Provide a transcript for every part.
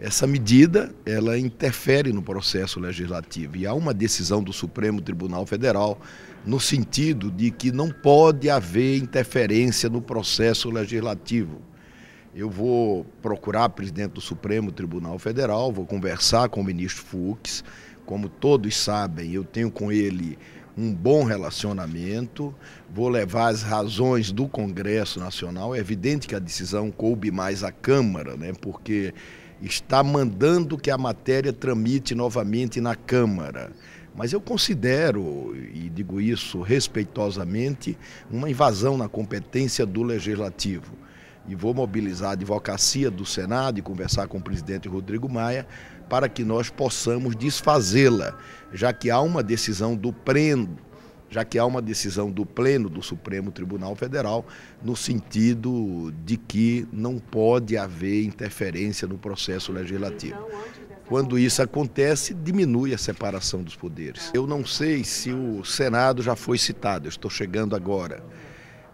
Essa medida, ela interfere no processo legislativo e há uma decisão do Supremo Tribunal Federal no sentido de que não pode haver interferência no processo legislativo. Eu vou procurar presidente do Supremo Tribunal Federal, vou conversar com o ministro Fux. Como todos sabem, eu tenho com ele um bom relacionamento, vou levar as razões do Congresso Nacional. É evidente que a decisão coube mais à Câmara, né? porque está mandando que a matéria tramite novamente na Câmara. Mas eu considero, e digo isso respeitosamente, uma invasão na competência do legislativo e vou mobilizar a advocacia do Senado e conversar com o presidente Rodrigo Maia para que nós possamos desfazê-la, já que há uma decisão do pleno, já que há uma decisão do Pleno do Supremo Tribunal Federal no sentido de que não pode haver interferência no processo legislativo. Então, Quando isso acontece, diminui a separação dos poderes. Eu não sei se o Senado já foi citado, eu estou chegando agora.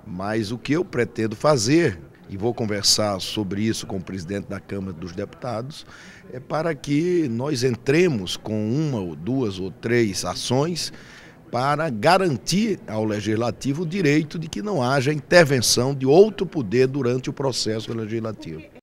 Mas o que eu pretendo fazer e vou conversar sobre isso com o presidente da Câmara dos Deputados, é para que nós entremos com uma ou duas ou três ações para garantir ao legislativo o direito de que não haja intervenção de outro poder durante o processo legislativo.